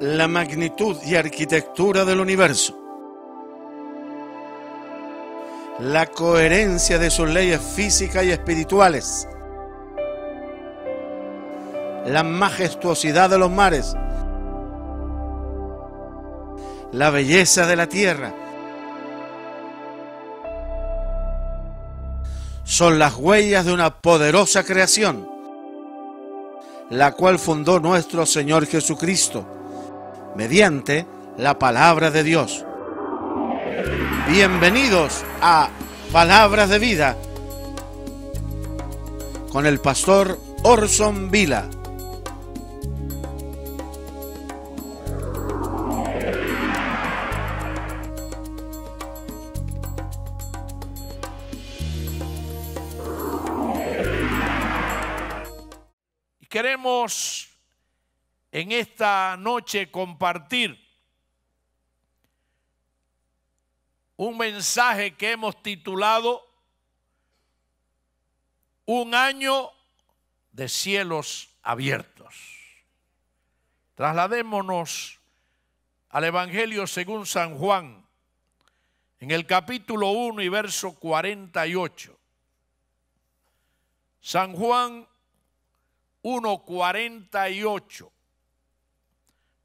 la magnitud y arquitectura del universo, la coherencia de sus leyes físicas y espirituales, la majestuosidad de los mares, la belleza de la tierra. Son las huellas de una poderosa creación, la cual fundó nuestro Señor Jesucristo mediante la palabra de Dios. Bienvenidos a Palabras de Vida con el pastor Orson Vila. Queremos en esta noche compartir un mensaje que hemos titulado Un año de cielos abiertos. Trasladémonos al Evangelio según San Juan, en el capítulo 1 y verso 48. San Juan 1, 48.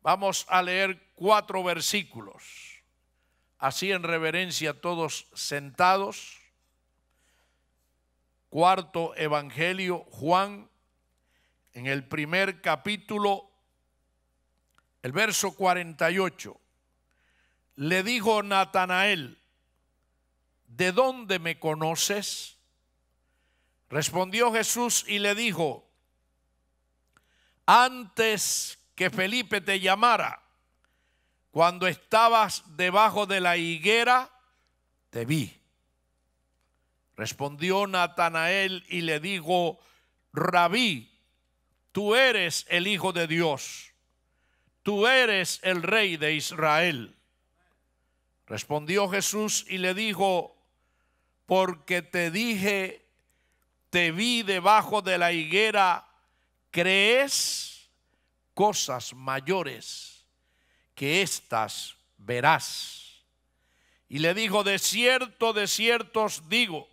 Vamos a leer cuatro versículos, así en reverencia todos sentados. Cuarto Evangelio, Juan, en el primer capítulo, el verso 48. Le dijo Natanael, ¿de dónde me conoces? Respondió Jesús y le dijo, antes que Felipe te llamara. Cuando estabas debajo de la higuera, te vi. Respondió Natanael y le dijo, Rabí, tú eres el Hijo de Dios, tú eres el Rey de Israel. Respondió Jesús y le dijo, porque te dije, te vi debajo de la higuera, ¿crees? cosas mayores que estas verás. Y le dijo, de cierto, de ciertos digo,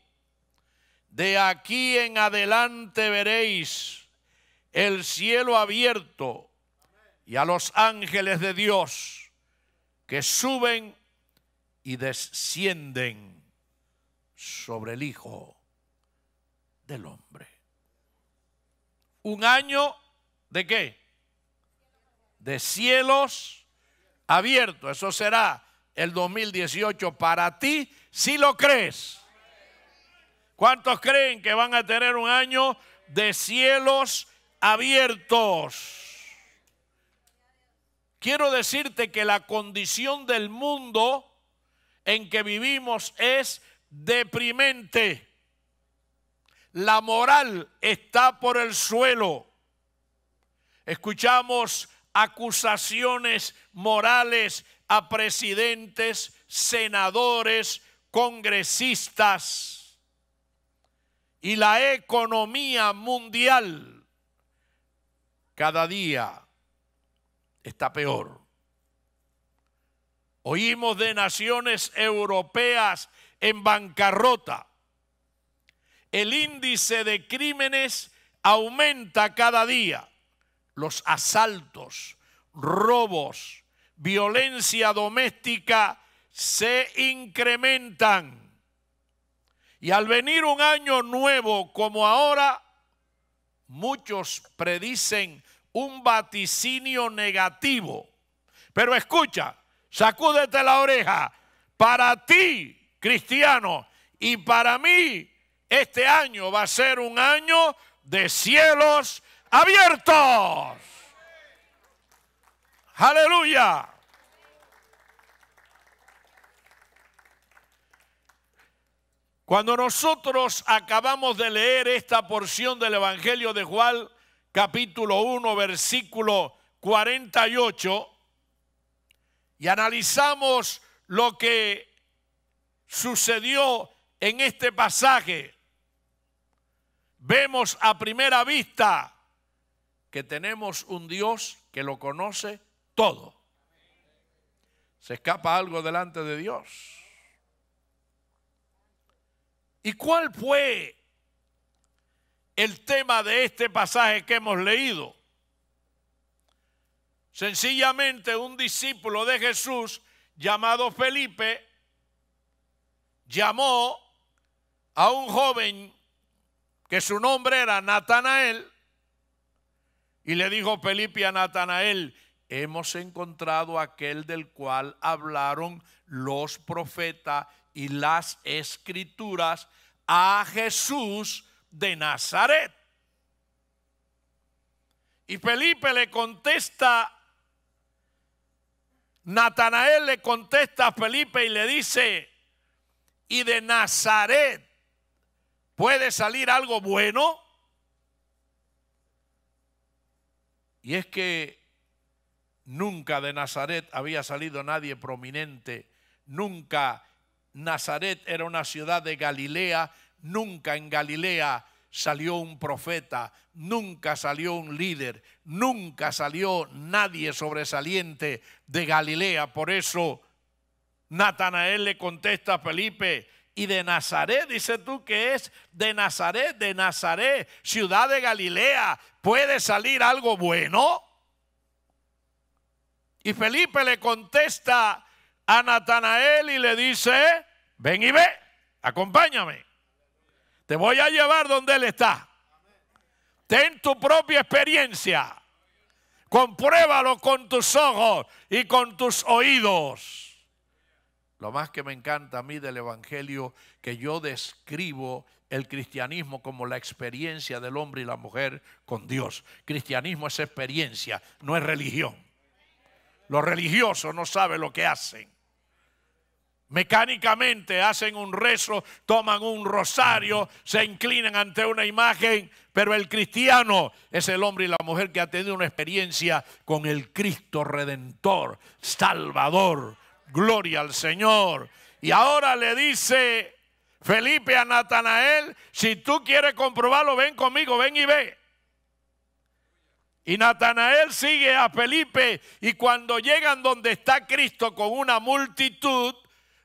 de aquí en adelante veréis el cielo abierto y a los ángeles de Dios que suben y descienden sobre el Hijo del Hombre. Un año de qué? de cielos abiertos. Eso será el 2018 para ti si lo crees. ¿Cuántos creen que van a tener un año de cielos abiertos? Quiero decirte que la condición del mundo en que vivimos es deprimente. La moral está por el suelo. Escuchamos acusaciones morales a presidentes, senadores, congresistas y la economía mundial cada día está peor. Oímos de naciones europeas en bancarrota. El índice de crímenes aumenta cada día los asaltos, robos, violencia doméstica se incrementan. Y al venir un año nuevo como ahora, muchos predicen un vaticinio negativo. Pero escucha, sacúdete la oreja. Para ti, cristiano, y para mí, este año va a ser un año de cielos abiertos. Aleluya. Cuando nosotros acabamos de leer esta porción del Evangelio de Juan, capítulo 1, versículo 48, y analizamos lo que sucedió en este pasaje, vemos a primera vista que tenemos un Dios que lo conoce todo. ¿Se escapa algo delante de Dios? ¿Y cuál fue el tema de este pasaje que hemos leído? Sencillamente un discípulo de Jesús llamado Felipe llamó a un joven que su nombre era Natanael y le dijo Felipe a Natanael, hemos encontrado aquel del cual hablaron los profetas y las escrituras, a Jesús de Nazaret. Y Felipe le contesta, Natanael le contesta a Felipe y le dice, ¿y de Nazaret puede salir algo bueno? Y es que nunca de Nazaret había salido nadie prominente, nunca Nazaret era una ciudad de Galilea, nunca en Galilea salió un profeta, nunca salió un líder, nunca salió nadie sobresaliente de Galilea. Por eso Natanael le contesta a Felipe, y de Nazaret. Dice tú que es de Nazaret, de Nazaret, ciudad de Galilea. ¿Puede salir algo bueno? Y Felipe le contesta a Natanael y le dice, ven y ve, acompáñame. Te voy a llevar donde él está. Ten tu propia experiencia. Compruébalo con tus ojos y con tus oídos. Lo más que me encanta a mí del Evangelio, que yo describo el cristianismo como la experiencia del hombre y la mujer con Dios. Cristianismo es experiencia, no es religión. Los religiosos no saben lo que hacen. Mecánicamente hacen un rezo, toman un rosario, se inclinan ante una imagen, pero el cristiano es el hombre y la mujer que ha tenido una experiencia con el Cristo Redentor, Salvador, Gloria al Señor. Y ahora le dice Felipe a Natanael, si tú quieres comprobarlo, ven conmigo, ven y ve. Y Natanael sigue a Felipe y cuando llegan donde está Cristo con una multitud,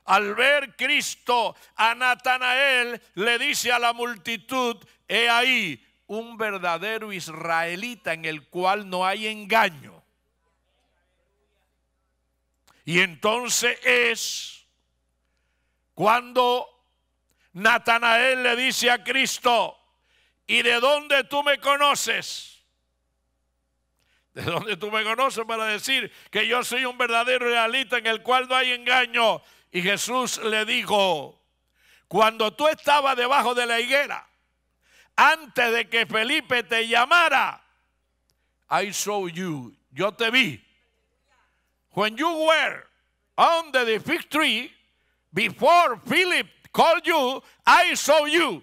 al ver Cristo a Natanael, le dice a la multitud, he ahí un verdadero israelita en el cual no hay engaño. Y entonces es cuando Natanael le dice a Cristo, ¿y de dónde tú me conoces? ¿De dónde tú me conoces para decir que yo soy un verdadero realista en el cual no hay engaño? Y Jesús le dijo, cuando tú estabas debajo de la higuera, antes de que Felipe te llamara, I saw you, yo te vi when you were on the fig before Philip called you, I saw you.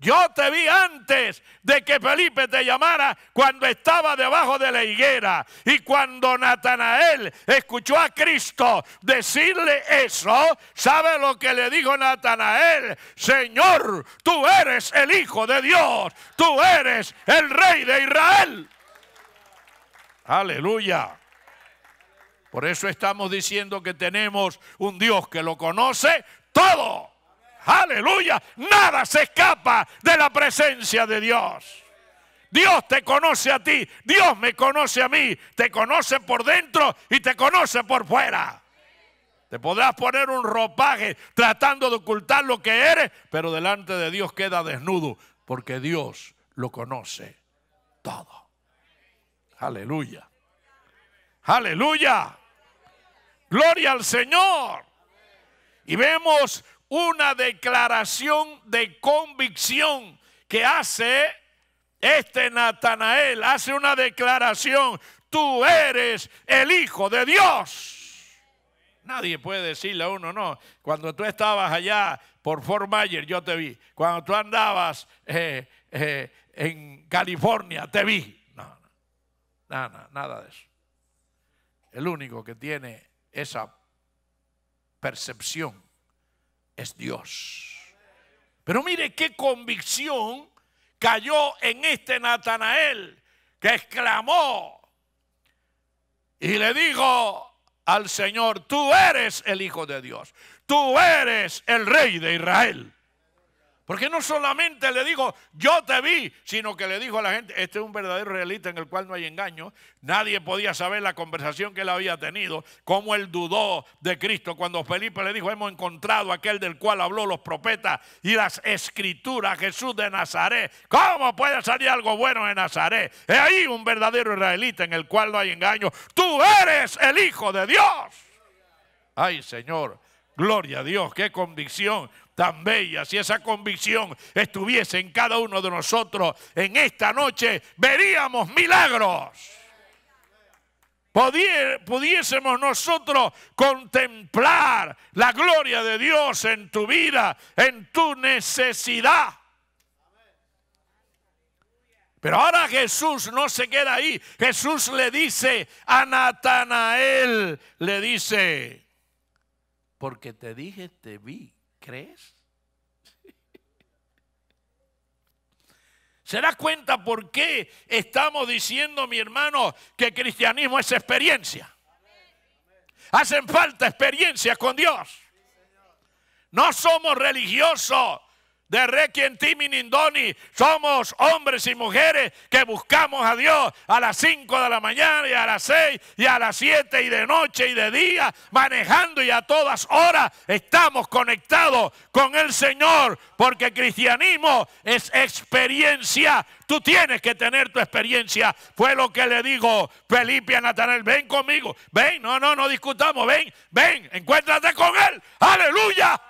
Yo te vi antes de que Felipe te llamara cuando estaba debajo de la higuera. Y cuando Natanael escuchó a Cristo decirle eso, ¿sabe lo que le dijo Natanael? Señor, tú eres el Hijo de Dios, tú eres el Rey de Israel. Aleluya. Por eso estamos diciendo que tenemos un Dios que lo conoce todo. Aleluya. Nada se escapa de la presencia de Dios. Dios te conoce a ti, Dios me conoce a mí, te conoce por dentro y te conoce por fuera. Te podrás poner un ropaje tratando de ocultar lo que eres, pero delante de Dios queda desnudo, porque Dios lo conoce todo. Aleluya. Aleluya. Gloria al Señor. Y vemos una declaración de convicción que hace este Natanael. Hace una declaración. Tú eres el Hijo de Dios. Nadie puede decirle a uno, no, cuando tú estabas allá por Fort Mayer, yo te vi. Cuando tú andabas eh, eh, en California, te vi. No, no, nada de eso. El único que tiene esa percepción es Dios. Pero mire qué convicción cayó en este Natanael que exclamó y le dijo al Señor, tú eres el Hijo de Dios, tú eres el Rey de Israel. Porque no solamente le dijo, yo te vi, sino que le dijo a la gente, este es un verdadero israelita en el cual no hay engaño. Nadie podía saber la conversación que él había tenido, cómo él dudó de Cristo. Cuando Felipe le dijo, hemos encontrado aquel del cual habló los profetas y las escrituras, Jesús de Nazaret. ¿Cómo puede salir algo bueno de Nazaret? Es ahí un verdadero israelita en el cual no hay engaño. Tú eres el Hijo de Dios. Ay, Señor, gloria a Dios, qué convicción tan bella, si esa convicción estuviese en cada uno de nosotros en esta noche, veríamos milagros. pudiésemos nosotros contemplar la gloria de Dios en tu vida, en tu necesidad. Pero ahora Jesús no se queda ahí. Jesús le dice a Natanael, le dice, porque te dije, te vi. ¿Crees? ¿Se da cuenta por qué estamos diciendo, mi hermano, que cristianismo es experiencia? Hacen falta experiencias con Dios. No somos religiosos de Nindoni Somos hombres y mujeres que buscamos a Dios a las 5 de la mañana y a las 6 y a las 7 y de noche y de día, manejando y a todas horas estamos conectados con el Señor, porque cristianismo es experiencia. Tú tienes que tener tu experiencia. Fue lo que le digo Felipe a Natanel, ven conmigo, ven, no, no, no discutamos, ven, ven, encuéntrate con él. Aleluya.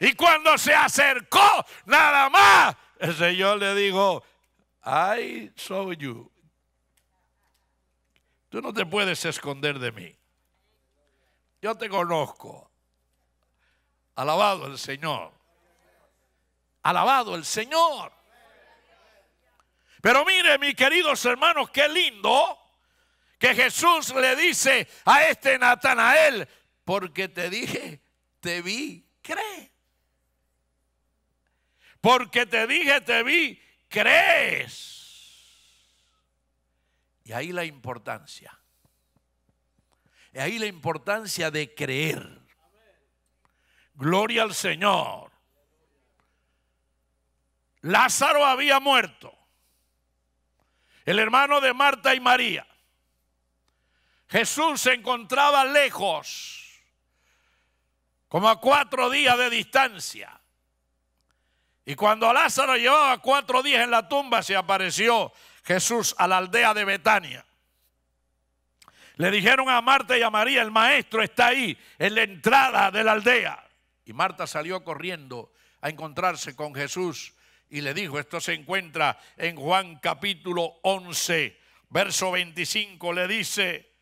Y cuando se acercó nada más, el Señor le dijo, I saw you. Tú no te puedes esconder de mí. Yo te conozco. Alabado el Señor. Alabado el Señor. Pero mire, mis queridos hermanos, qué lindo que Jesús le dice a este Natanael, porque te dije, te vi, cree porque te dije, te vi, crees. Y ahí la importancia. Y ahí la importancia de creer. Gloria al Señor. Lázaro había muerto. El hermano de Marta y María. Jesús se encontraba lejos, como a cuatro días de distancia. Y cuando Lázaro llevaba cuatro días en la tumba, se apareció Jesús a la aldea de Betania. Le dijeron a Marta y a María, el maestro está ahí, en la entrada de la aldea. Y Marta salió corriendo a encontrarse con Jesús y le dijo, esto se encuentra en Juan capítulo 11, verso 25, le dice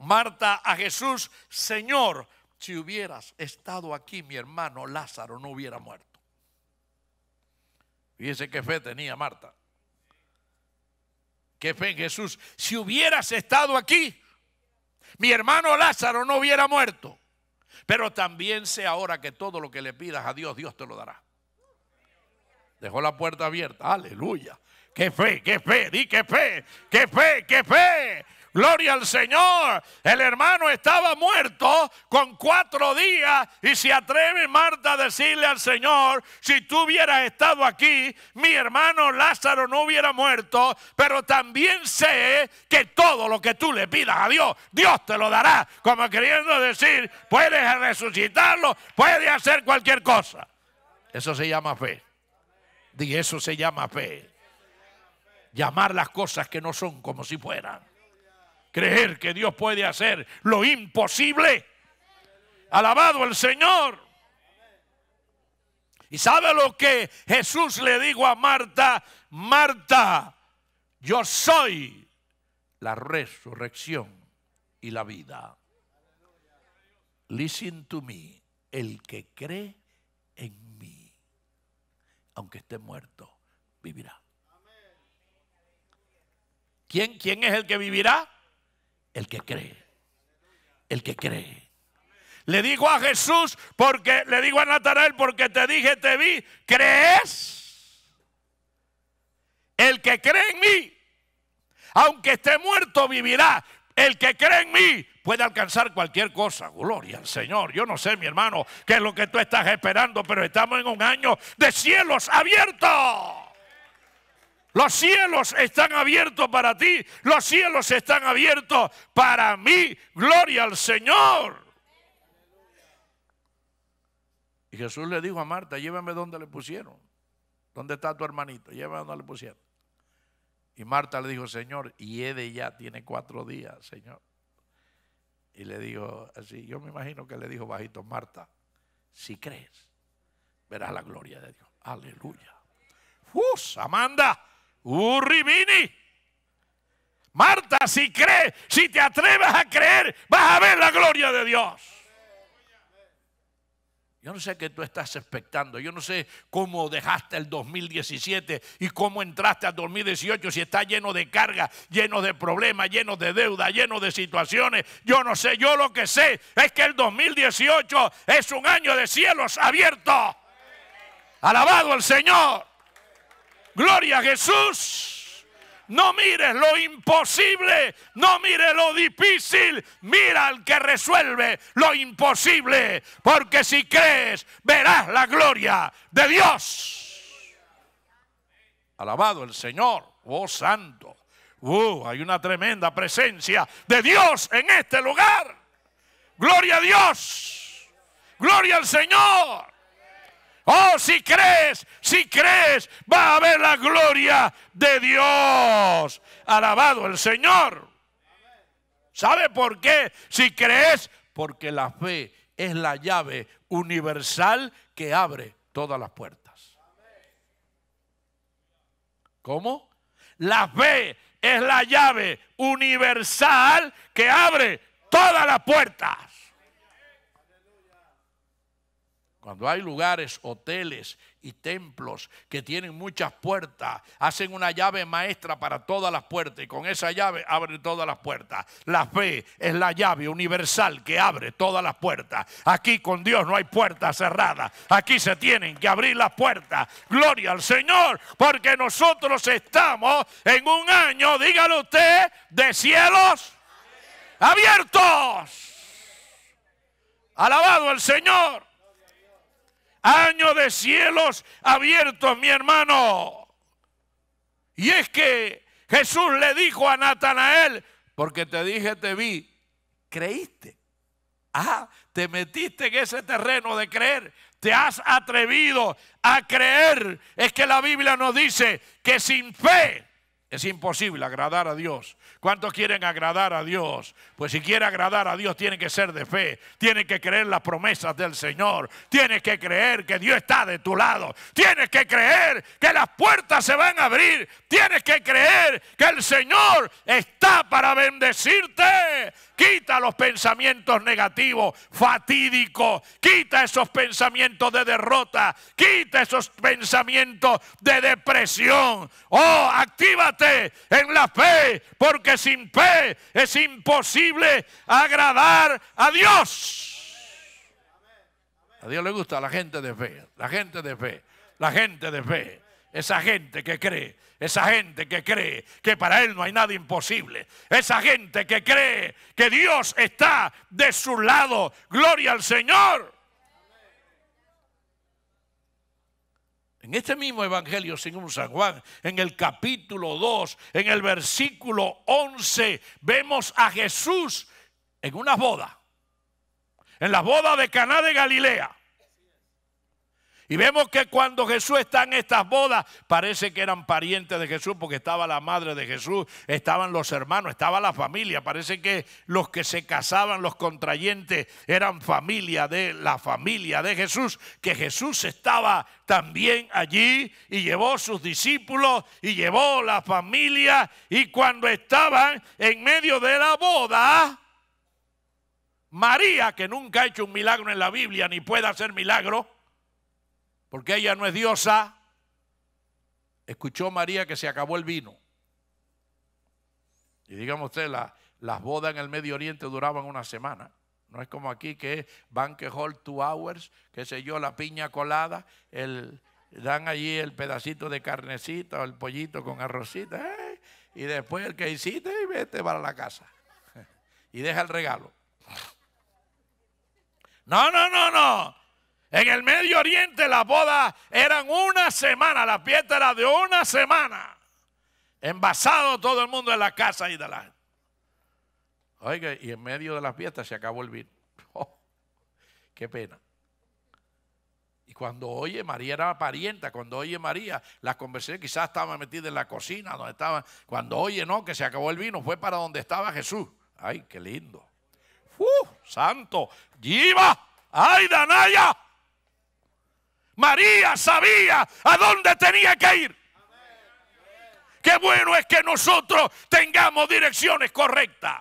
Marta a Jesús, Señor, si hubieras estado aquí, mi hermano Lázaro no hubiera muerto. Fíjese qué fe tenía Marta. Qué fe en Jesús. Si hubieras estado aquí, mi hermano Lázaro no hubiera muerto. Pero también sé ahora que todo lo que le pidas a Dios, Dios te lo dará. Dejó la puerta abierta. Aleluya. Qué fe, qué fe, di qué fe, qué fe, qué fe. Gloria al Señor. El hermano estaba muerto con cuatro días y se atreve Marta a decirle al Señor, si tú hubieras estado aquí, mi hermano Lázaro no hubiera muerto, pero también sé que todo lo que tú le pidas a Dios, Dios te lo dará. Como queriendo decir, puedes resucitarlo, puedes hacer cualquier cosa. Eso se llama fe. Y eso se llama fe. Llamar las cosas que no son como si fueran creer que Dios puede hacer lo imposible. Alabado el Señor. Y sabe lo que Jesús le dijo a Marta, Marta, yo soy la resurrección y la vida. Listen to me, el que cree en mí, aunque esté muerto, vivirá. ¿Quién, quién es el que vivirá? el que cree. El que cree. Le digo a Jesús, porque le digo a Natanael, porque te dije, te vi, ¿crees? El que cree en mí, aunque esté muerto, vivirá. El que cree en mí puede alcanzar cualquier cosa. Gloria al Señor. Yo no sé, mi hermano, qué es lo que tú estás esperando, pero estamos en un año de cielos abiertos. Los cielos están abiertos para ti. Los cielos están abiertos para mí. Gloria al Señor. Y Jesús le dijo a Marta, llévame donde le pusieron. ¿Dónde está tu hermanito? Llévame donde le pusieron. Y Marta le dijo, Señor, y Ede ya, tiene cuatro días, Señor. Y le dijo así, yo me imagino que le dijo bajito, Marta, si crees, verás la gloria de Dios. Aleluya. ¡Uf! Amanda, Urribini. Marta, si crees, si te atreves a creer, vas a ver la gloria de Dios. Yo no sé qué tú estás expectando. Yo no sé cómo dejaste el 2017 y cómo entraste al 2018 si está lleno de carga, lleno de problemas, lleno de deuda, lleno de situaciones. Yo no sé. Yo lo que sé es que el 2018 es un año de cielos abiertos. Alabado el Señor. Gloria a Jesús. No mires lo imposible, no mires lo difícil, mira al que resuelve lo imposible, porque si crees verás la gloria de Dios. Alabado el Señor, oh santo. Uh, hay una tremenda presencia de Dios en este lugar. Gloria a Dios. Gloria al Señor. Oh, si crees, si crees, va a ver la gloria de Dios. Alabado el Señor. ¿Sabe por qué? Si crees, porque la fe es la llave universal que abre todas las puertas. ¿Cómo? La fe es la llave universal que abre todas las puertas. Cuando hay lugares, hoteles y templos que tienen muchas puertas, hacen una llave maestra para todas las puertas y con esa llave abren todas las puertas. La fe es la llave universal que abre todas las puertas. Aquí con Dios no hay puertas cerradas. Aquí se tienen que abrir las puertas. Gloria al Señor, porque nosotros estamos en un año, dígalo usted, de cielos abiertos. Alabado el Señor año de cielos abiertos, mi hermano. Y es que Jesús le dijo a Natanael, porque te dije, te vi, creíste. Ah, te metiste en ese terreno de creer. Te has atrevido a creer. Es que la Biblia nos dice que sin fe es imposible agradar a Dios. ¿Cuántos quieren agradar a Dios? Pues si quiere agradar a Dios, tiene que ser de fe. Tiene que creer las promesas del Señor. Tiene que creer que Dios está de tu lado. Tienes que creer que las puertas se van a abrir. Tienes que creer que el Señor está para bendecirte. Quita los pensamientos negativos, fatídicos. Quita esos pensamientos de derrota. Quita esos pensamientos de depresión. Oh, actívate en la fe, porque sin fe es imposible agradar a Dios. A Dios le gusta la gente de fe, la gente de fe, la gente de fe. Esa gente que cree, esa gente que cree que para Él no hay nada imposible. Esa gente que cree que Dios está de su lado. Gloria al Señor. En este mismo Evangelio según San Juan, en el capítulo 2, en el versículo 11, vemos a Jesús en una boda, en la boda de Caná de Galilea. Y vemos que cuando Jesús está en estas bodas, parece que eran parientes de Jesús porque estaba la madre de Jesús, estaban los hermanos, estaba la familia. Parece que los que se casaban, los contrayentes, eran familia de la familia de Jesús, que Jesús estaba también allí y llevó sus discípulos y llevó la familia. Y cuando estaban en medio de la boda, María, que nunca ha hecho un milagro en la Biblia ni puede hacer milagro, porque ella no es diosa, escuchó María que se acabó el vino. Y digamos usted, las bodas en el Medio Oriente duraban una semana. No es como aquí que es banquet hall two hours, qué sé yo, la piña colada, el, dan allí el pedacito de carnecita o el pollito con arrocita. Eh, y después el que hiciste, y vete para la casa. y deja el regalo. No, no, no, no. En el Medio Oriente las bodas eran una semana, la fiesta era de una semana. Envasado todo el mundo en la casa y de la... Oiga, y en medio de las fiesta se acabó el vino. Oh, qué pena. Y cuando oye, María era parienta, cuando oye María, las conversaciones quizás estaba metida en la cocina, donde estaba, cuando oye, no, que se acabó el vino, fue para donde estaba Jesús. Ay, qué lindo. ¡Uh! Santo, ¡Giva! ¡Ay, Danaya! María sabía a dónde tenía que ir. Qué bueno es que nosotros tengamos direcciones correctas.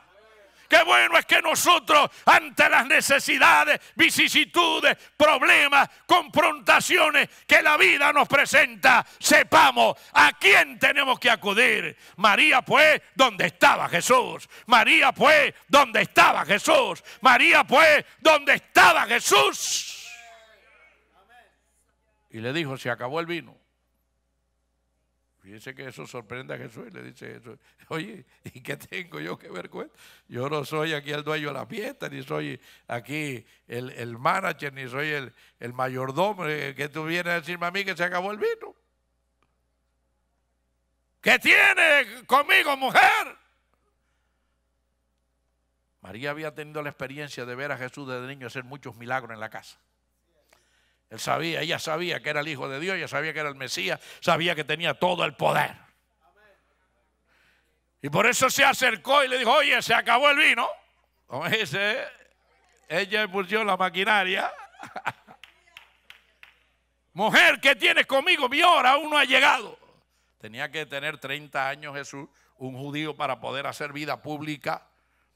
Qué bueno es que nosotros ante las necesidades, vicisitudes, problemas, confrontaciones que la vida nos presenta, sepamos a quién tenemos que acudir. María pues, donde estaba Jesús. María pues, donde estaba Jesús. María pues, donde estaba Jesús y le dijo, se acabó el vino. Fíjense que eso sorprende a Jesús y le dice Oye, ¿y qué tengo yo que ver con esto? Yo no soy aquí el dueño de la fiesta, ni soy aquí el, el manager, ni soy el, el mayordomo. Eh, que tú vienes a decirme a mí que se acabó el vino. ¿Qué tiene conmigo, mujer? María había tenido la experiencia de ver a Jesús desde niño hacer muchos milagros en la casa. Él sabía, ella sabía que era el Hijo de Dios, ella sabía que era el Mesías, sabía que tenía todo el poder. Y por eso se acercó y le dijo, oye, se acabó el vino. Como dice, ella impulsó la maquinaria. Mujer, ¿qué tienes conmigo? Mi hora aún no ha llegado. Tenía que tener 30 años Jesús, un judío, para poder hacer vida pública.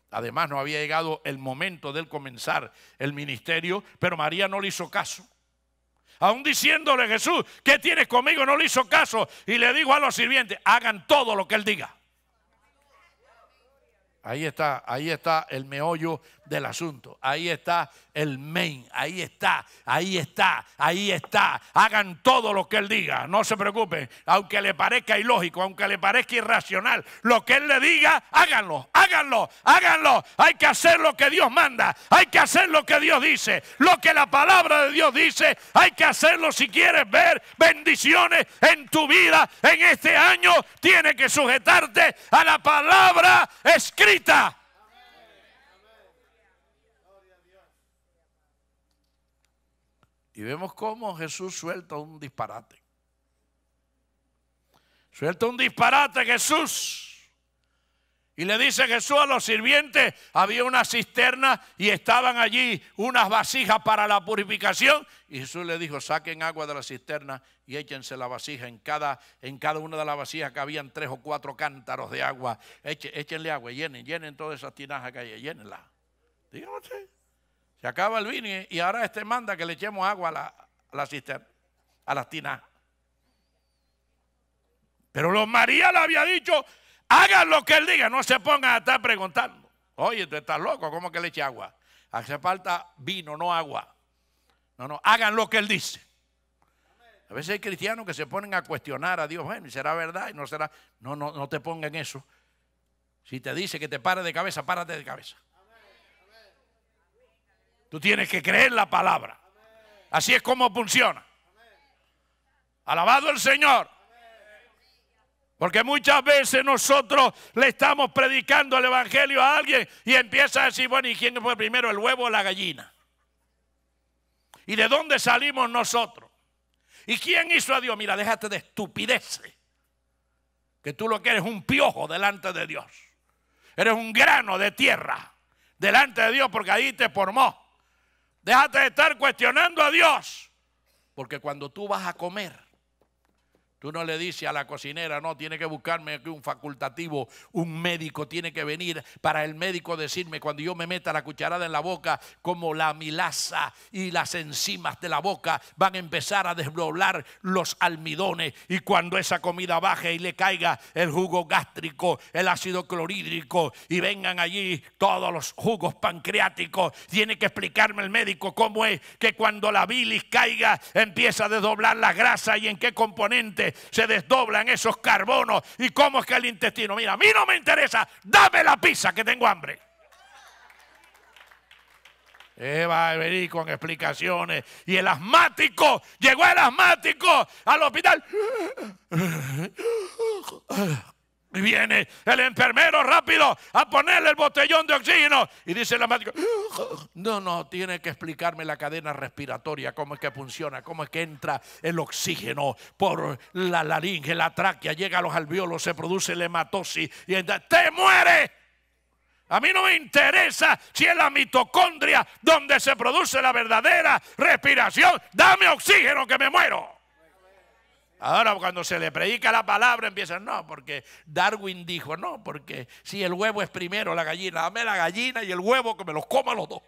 Además, no había llegado el momento del comenzar el ministerio, pero María no le hizo caso. Aún diciéndole Jesús, ¿qué tienes conmigo? No le hizo caso y le digo a los sirvientes, hagan todo lo que él diga. Ahí está, ahí está el meollo del asunto. Ahí está el main, ahí está, ahí está, ahí está. Hagan todo lo que Él diga, no se preocupen, aunque le parezca ilógico, aunque le parezca irracional, lo que Él le diga, háganlo, háganlo, háganlo. Hay que hacer lo que Dios manda, hay que hacer lo que Dios dice, lo que la palabra de Dios dice, hay que hacerlo si quieres ver bendiciones en tu vida en este año, tiene que sujetarte a la palabra escrita. Y vemos cómo Jesús suelta un disparate. Suelta un disparate Jesús. Y le dice Jesús a los sirvientes, había una cisterna y estaban allí unas vasijas para la purificación. Y Jesús le dijo, saquen agua de la cisterna y échense la vasija. En cada, en cada una de las vasijas que habían tres o cuatro cántaros de agua. échenle agua, llenen, llenen todas esas tinajas que hay, llénenla. Díganlo se acaba el vino y ahora este manda que le echemos agua a la, a la cisterna, a las tinas. Pero los María le había dicho, hagan lo que él diga, no se pongan a estar preguntando. Oye, tú estás loco, ¿cómo que le eche agua? Hace falta vino, no agua. No, no, hagan lo que él dice. A veces hay cristianos que se ponen a cuestionar a Dios, bueno, ¿será verdad? ¿Y no será? No, no, no te pongan eso. Si te dice que te pares de cabeza, párate de cabeza. Tú tienes que creer la palabra. Así es como funciona. Alabado el Señor. Porque muchas veces nosotros le estamos predicando el Evangelio a alguien y empieza a decir, bueno, ¿y quién fue primero, el huevo o la gallina? ¿Y de dónde salimos nosotros? ¿Y quién hizo a Dios? Mira, déjate de estupideces. Que tú lo que eres un piojo delante de Dios. Eres un grano de tierra delante de Dios porque ahí te formó. Déjate de estar cuestionando a Dios. Porque cuando tú vas a comer, uno le dice a la cocinera, no, tiene que buscarme aquí un facultativo, un médico tiene que venir para el médico decirme cuando yo me meta la cucharada en la boca, como la milasa y las enzimas de la boca van a empezar a desdoblar los almidones y cuando esa comida baje y le caiga el jugo gástrico, el ácido clorhídrico y vengan allí todos los jugos pancreáticos, tiene que explicarme el médico cómo es que cuando la bilis caiga empieza a desdoblar la grasa y en qué componente se desdoblan esos carbonos y cómo es que el intestino, mira, a mí no me interesa, dame la pizza que tengo hambre. Eva a venir con explicaciones. Y el asmático, llegó el asmático al hospital viene el enfermero rápido a ponerle el botellón de oxígeno. Y dice la madre, no, no, tiene que explicarme la cadena respiratoria, cómo es que funciona, cómo es que entra el oxígeno por la laringe, la tráquea, llega a los alvéolos se produce la hematosis y te muere. A mí no me interesa si es la mitocondria donde se produce la verdadera respiración. Dame oxígeno que me muero. Ahora cuando se le predica la palabra empiezan, no, porque Darwin dijo, no, porque si el huevo es primero, la gallina, dame la gallina y el huevo que me los coma los dos.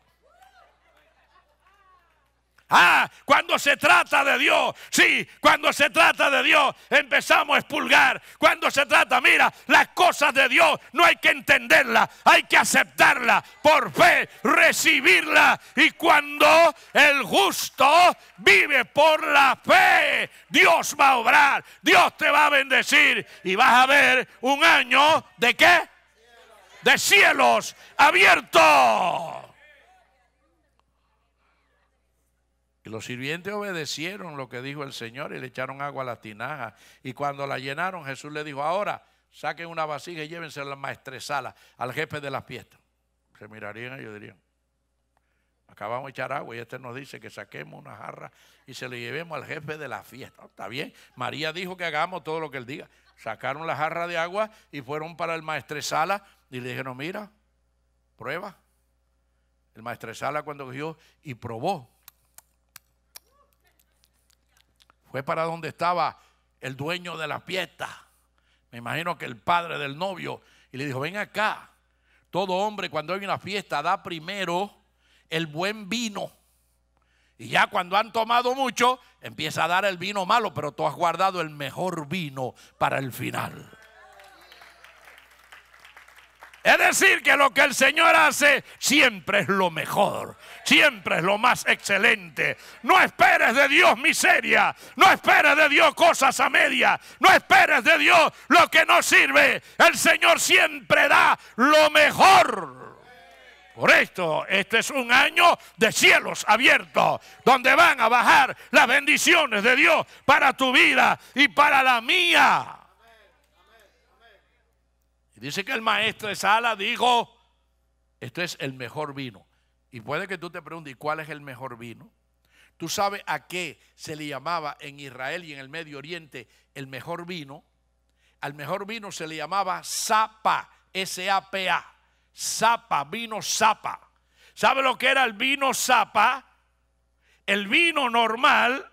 Ah, cuando se trata de Dios, sí, cuando se trata de Dios, empezamos a expulgar. Cuando se trata, mira, las cosas de Dios no hay que entenderlas, hay que aceptarlas por fe, recibirlas. Y cuando el justo vive por la fe, Dios va a obrar, Dios te va a bendecir y vas a ver un año de qué? De cielos abiertos. Y los sirvientes obedecieron lo que dijo el Señor y le echaron agua a las tinaja. Y cuando la llenaron, Jesús le dijo, ahora saquen una vasija y llévense a la maestresala, al jefe de las fiestas. Se mirarían y yo dirían, acabamos de echar agua y este nos dice que saquemos una jarra y se la llevemos al jefe de la fiesta. Oh, está bien, María dijo que hagamos todo lo que él diga. Sacaron la jarra de agua y fueron para el maestresala y le dijeron, mira, prueba. El maestresala cuando cogió y probó, Fue para donde estaba el dueño de la fiesta. Me imagino que el padre del novio. Y le dijo, ven acá. Todo hombre cuando hay una fiesta da primero el buen vino. Y ya cuando han tomado mucho, empieza a dar el vino malo, pero tú has guardado el mejor vino para el final. Es decir, que lo que el Señor hace siempre es lo mejor, siempre es lo más excelente. No esperes de Dios miseria, no esperes de Dios cosas a media, no esperes de Dios lo que no sirve. El Señor siempre da lo mejor. Por esto, este es un año de cielos abiertos, donde van a bajar las bendiciones de Dios para tu vida y para la mía dice que el maestro de sala dijo, esto es el mejor vino. Y puede que tú te preguntes, cuál es el mejor vino? ¿Tú sabes a qué se le llamaba en Israel y en el Medio Oriente el mejor vino? Al mejor vino se le llamaba zapa, S-A-P-A, zapa, vino zapa. ¿Sabe lo que era el vino zapa? El vino normal,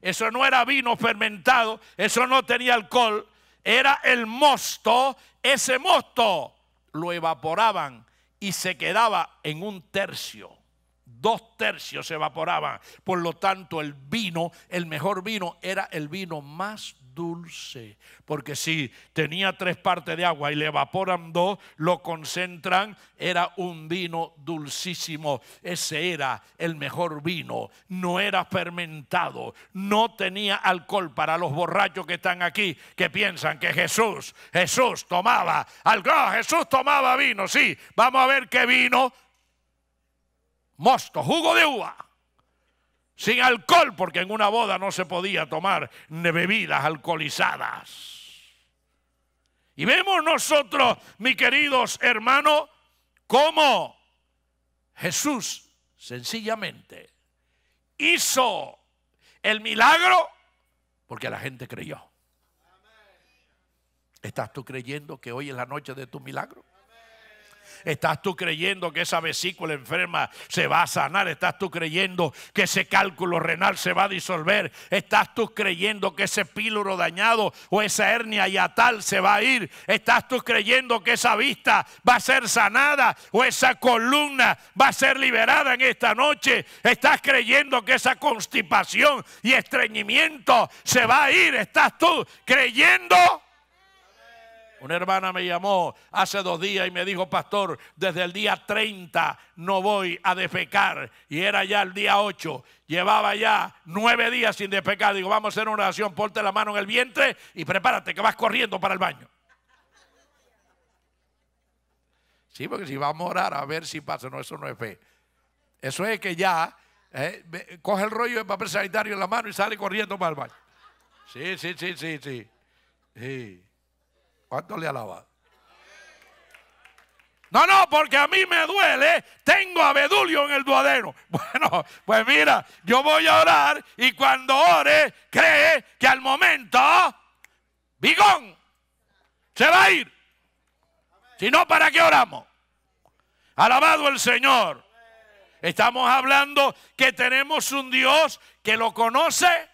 eso no era vino fermentado, eso no tenía alcohol, era el mosto, ese mosto lo evaporaban y se quedaba en un tercio. Dos tercios se evaporaban. Por lo tanto, el vino, el mejor vino, era el vino más dulce. Porque si tenía tres partes de agua y le evaporan dos, lo concentran, era un vino dulcísimo. Ese era el mejor vino. No era fermentado, no tenía alcohol. Para los borrachos que están aquí, que piensan que Jesús, Jesús tomaba alcohol, ah, Jesús tomaba vino. Sí, vamos a ver qué vino. Mosto, jugo de uva. Sin alcohol, porque en una boda no se podía tomar bebidas alcoholizadas. Y vemos nosotros, mis queridos hermanos, cómo Jesús sencillamente hizo el milagro porque la gente creyó. ¿Estás tú creyendo que hoy es la noche de tu milagro? ¿Estás tú creyendo que esa vesícula enferma se va a sanar? ¿Estás tú creyendo que ese cálculo renal se va a disolver? ¿Estás tú creyendo que ese píloro dañado o esa hernia yatal se va a ir? ¿Estás tú creyendo que esa vista va a ser sanada o esa columna va a ser liberada en esta noche? ¿Estás creyendo que esa constipación y estreñimiento se va a ir? ¿Estás tú creyendo? Una hermana me llamó hace dos días y me dijo, pastor, desde el día 30 no voy a defecar. Y era ya el día 8. Llevaba ya nueve días sin despecar. Digo, vamos a hacer una oración, ponte la mano en el vientre y prepárate que vas corriendo para el baño. Sí, porque si vamos a orar a ver si pasa, no, eso no es fe. Eso es que ya eh, coge el rollo de papel sanitario en la mano y sale corriendo para el baño. Sí, sí, sí, sí, sí. sí. ¿Cuánto le alabado? No, no, porque a mí me duele. Tengo abedulio en el duadero. Bueno, pues mira, yo voy a orar y cuando ore, cree que al momento, bigón, se va a ir. Si no, ¿para qué oramos? Alabado el Señor. Estamos hablando que tenemos un Dios que lo conoce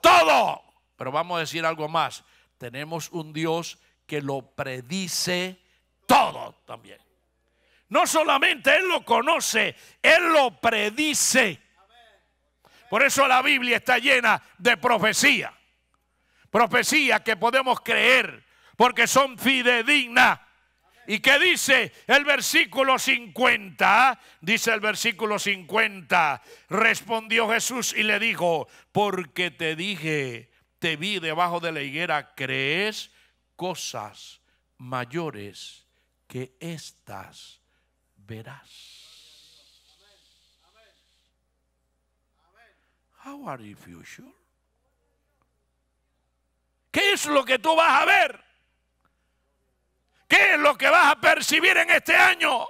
todo. Pero vamos a decir algo más tenemos un Dios que lo predice todo también. No solamente Él lo conoce, Él lo predice. Por eso la Biblia está llena de profecía. Profecía que podemos creer porque son fidedigna. ¿Y qué dice el versículo 50? Dice el versículo 50. Respondió Jesús y le dijo, porque te dije te vi debajo de la higuera, crees cosas mayores que estas verás. How are you ¿Qué es lo que tú vas a ver? ¿Qué es lo que vas a percibir en este año?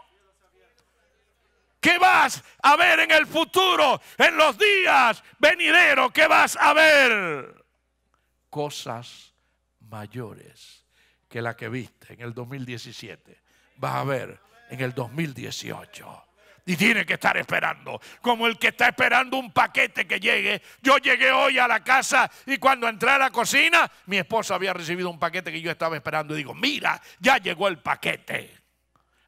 ¿Qué vas a ver en el futuro, en los días venideros? ¿Qué vas a ver? cosas mayores que la que viste en el 2017. Vas a ver en el 2018. Y tiene que estar esperando, como el que está esperando un paquete que llegue. Yo llegué hoy a la casa y cuando entré a la cocina, mi esposa había recibido un paquete que yo estaba esperando y digo, mira, ya llegó el paquete.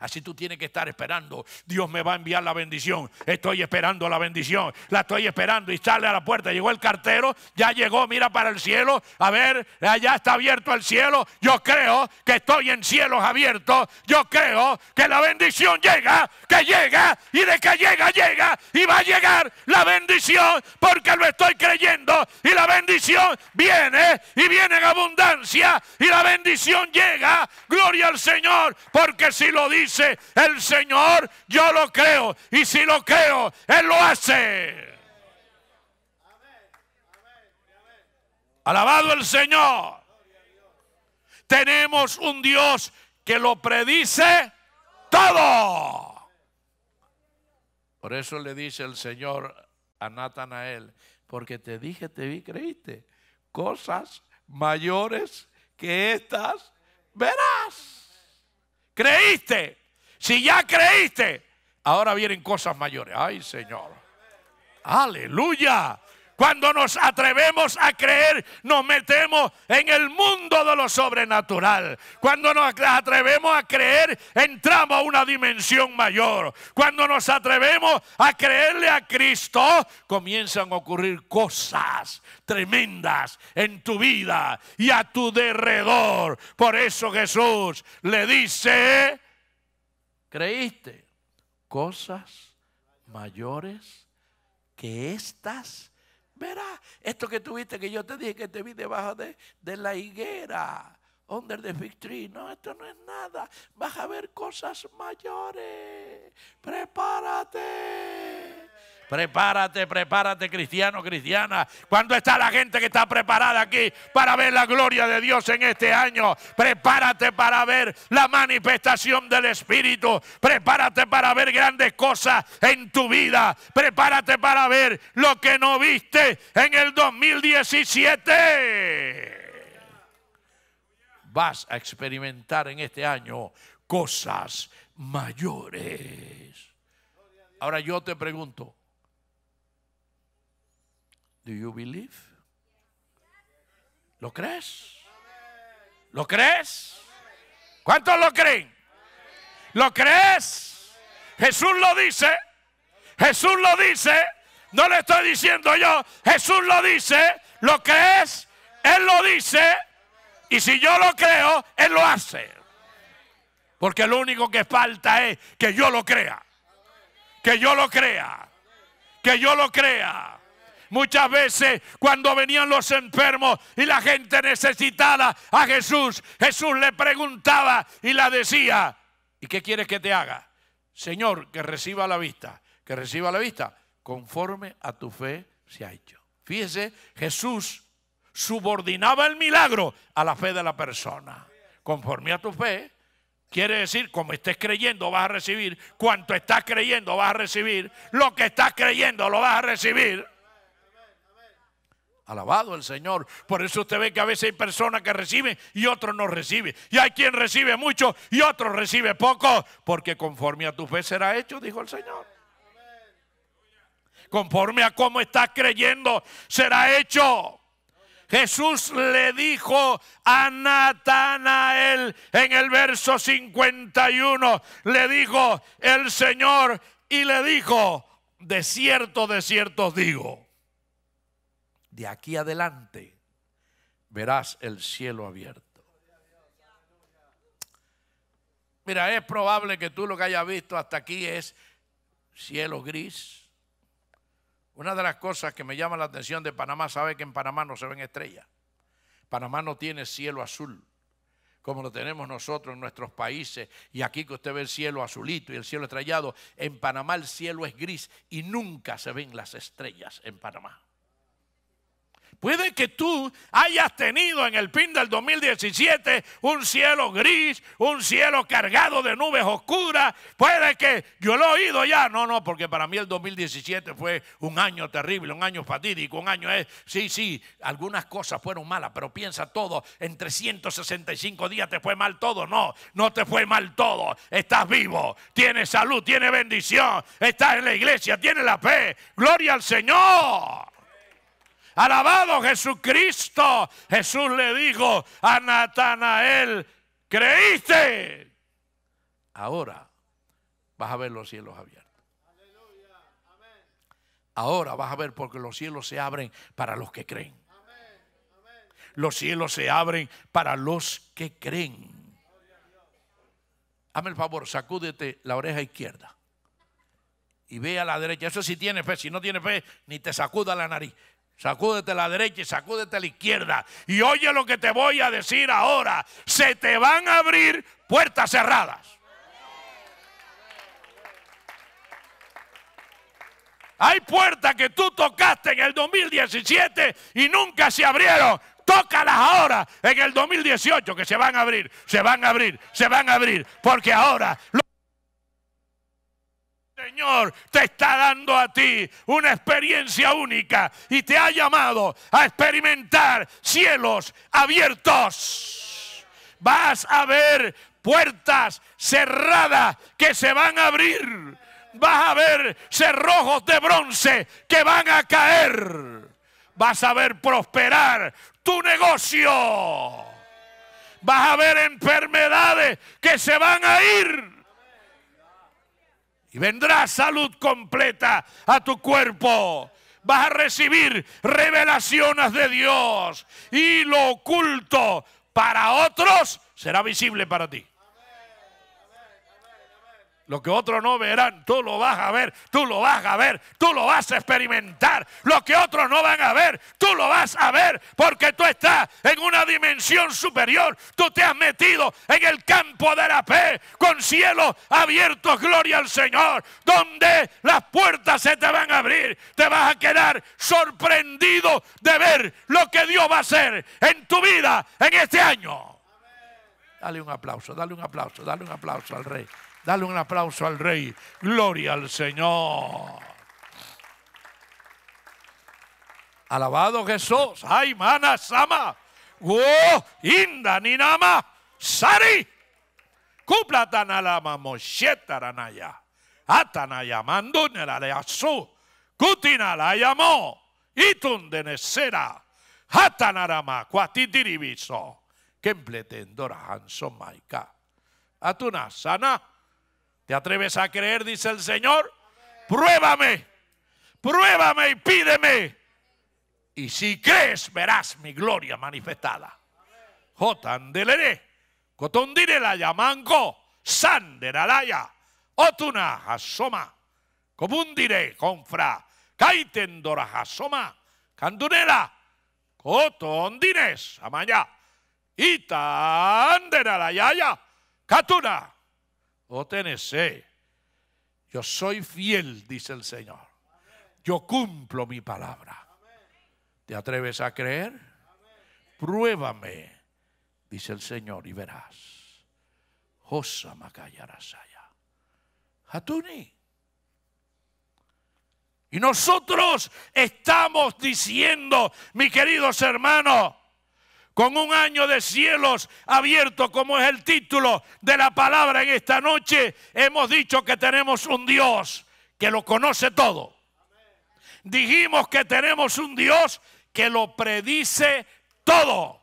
Así tú tienes que estar esperando. Dios me va a enviar la bendición. Estoy esperando la bendición. La estoy esperando y sale a la puerta. Llegó el cartero, ya llegó, mira para el cielo. A ver, allá está abierto el cielo. Yo creo que estoy en cielos abiertos. Yo creo que la bendición llega, que llega y de que llega, llega. Y va a llegar la bendición porque lo estoy creyendo. Y la bendición viene y viene en abundancia. Y la bendición llega. Gloria al Señor porque si lo dice dice el Señor, yo lo creo. Y si lo creo, Él lo hace. Alabado el Señor. Tenemos un Dios que lo predice todo. Por eso le dice el Señor a Natanael, porque te dije, te vi, creíste, cosas mayores que estas verás. Creíste. Si ya creíste, ahora vienen cosas mayores. Ay, Señor. Aleluya. Cuando nos atrevemos a creer, nos metemos en el mundo de lo sobrenatural. Cuando nos atrevemos a creer, entramos a una dimensión mayor. Cuando nos atrevemos a creerle a Cristo, comienzan a ocurrir cosas tremendas en tu vida y a tu derredor. Por eso Jesús le dice, creíste cosas mayores que estas esto que tuviste, que yo te dije que te vi debajo de, la higuera, under the big tree. No, esto no es nada. Vas a ver cosas mayores. Prepárate. Prepárate, prepárate, cristiano, cristiana. cuando está la gente que está preparada aquí para ver la gloria de Dios en este año? Prepárate para ver la manifestación del Espíritu. Prepárate para ver grandes cosas en tu vida. Prepárate para ver lo que no viste en el 2017. Vas a experimentar en este año cosas mayores. Ahora yo te pregunto, Do you believe? ¿Lo crees? ¿Lo crees? ¿Cuántos lo creen? ¿Lo crees? Jesús lo dice. Jesús lo dice. No le estoy diciendo yo. Jesús lo dice. ¿Lo crees? Él lo dice. Y si yo lo creo, Él lo hace. Porque lo único que falta es que yo lo crea. Que yo lo crea. Que yo lo crea. Muchas veces cuando venían los enfermos y la gente necesitaba a Jesús, Jesús le preguntaba y la decía, ¿y qué quieres que te haga? Señor, que reciba la vista, que reciba la vista, conforme a tu fe se ha hecho. Fíjese, Jesús subordinaba el milagro a la fe de la persona. Conforme a tu fe, Quiere decir, como estés creyendo, vas a recibir. Cuanto estás creyendo, vas a recibir. Lo que estás creyendo, lo vas a recibir. Alabado el Señor. Por eso usted ve que a veces hay personas que reciben y otros no reciben. Y hay quien recibe mucho y otro recibe poco. Porque conforme a tu fe será hecho, dijo el Señor. Conforme a cómo estás creyendo, será hecho. Jesús le dijo a Natanael en el verso 51, le dijo el Señor y le dijo, de cierto, de cierto digo de aquí adelante verás el cielo abierto. Mira, es probable que tú lo que hayas visto hasta aquí es cielo gris. Una de las cosas que me llama la atención de Panamá, sabe que en Panamá no se ven estrellas. Panamá no tiene cielo azul, como lo tenemos nosotros en nuestros países. Y aquí que usted ve el cielo azulito y el cielo estrellado, en Panamá el cielo es gris y nunca se ven las estrellas en Panamá. Puede que tú hayas tenido en el fin del 2017 un cielo gris, un cielo cargado de nubes oscuras. Puede que yo lo he oído ya. No, no, porque para mí el 2017 fue un año terrible, un año fatídico, un año es. Eh, sí, sí, algunas cosas fueron malas, pero piensa todo. En 365 días te fue mal todo. No, no te fue mal todo. Estás vivo, tienes salud, tienes bendición, estás en la iglesia, tienes la fe. Gloria al Señor. Alabado Jesucristo. Jesús le dijo a Natanael, creíste. Ahora vas a ver los cielos abiertos. Ahora vas a ver porque los cielos se abren para los que creen. Los cielos se abren para los que creen. Hazme el favor, sacúdete la oreja izquierda y ve a la derecha. Eso si tiene fe, si no tiene fe, ni te sacuda la nariz. Sacúdete a la derecha y sacúdete a la izquierda. Y oye lo que te voy a decir ahora. Se te van a abrir puertas cerradas. Hay puertas que tú tocaste en el 2017 y nunca se abrieron. Tócalas ahora en el 2018 que se van a abrir, se van a abrir, se van a abrir. Porque ahora... Señor te está dando a ti una experiencia única y te ha llamado a experimentar cielos abiertos. Vas a ver puertas cerradas que se van a abrir. Vas a ver cerrojos de bronce que van a caer. Vas a ver prosperar tu negocio. Vas a ver enfermedades que se van a ir y vendrá salud completa a tu cuerpo. Vas a recibir revelaciones de Dios. Y lo oculto para otros será visible para ti. Lo que otros no verán, tú lo vas a ver, tú lo vas a ver, tú lo vas a experimentar. Lo que otros no van a ver, tú lo vas a ver porque tú estás en una dimensión superior. Tú te has metido en el campo de la fe con cielos abiertos, gloria al Señor, donde las puertas se te van a abrir. Te vas a quedar sorprendido de ver lo que Dios va a hacer en tu vida en este año. Dale un aplauso, dale un aplauso, dale un aplauso al rey. Dale un aplauso al Rey. Gloria al Señor. Alabado Jesús. Ay, mana, sama. Wo, inda, nama sari. Cupla tanalama, mosheta, ranaya. Atanaya, Kutinalayamo. Itun Cutina la llamó. Itundenesera. que cuatitiribiso. Kempleten, han somaika. Atuna, sana. ¿Te atreves a creer? Dice el Señor. Pruébame, pruébame y pídeme. Y si crees, verás mi gloria manifestada. Jotandelere, la yamanco, sanderalaya, otuna asoma, comundire confra, caitendora asoma, candunela, cotondines, amaya, ita katuna. katuna. Ótenese, oh, Yo soy fiel, dice el Señor. Yo cumplo mi palabra. ¿Te atreves a creer? Pruébame, dice el Señor, y verás. Josa Macayarasaya. Hatuni. Y nosotros estamos diciendo, mis queridos hermanos, con un año de cielos abierto, como es el título de la palabra en esta noche, hemos dicho que tenemos un Dios que lo conoce todo. Dijimos que tenemos un Dios que lo predice todo.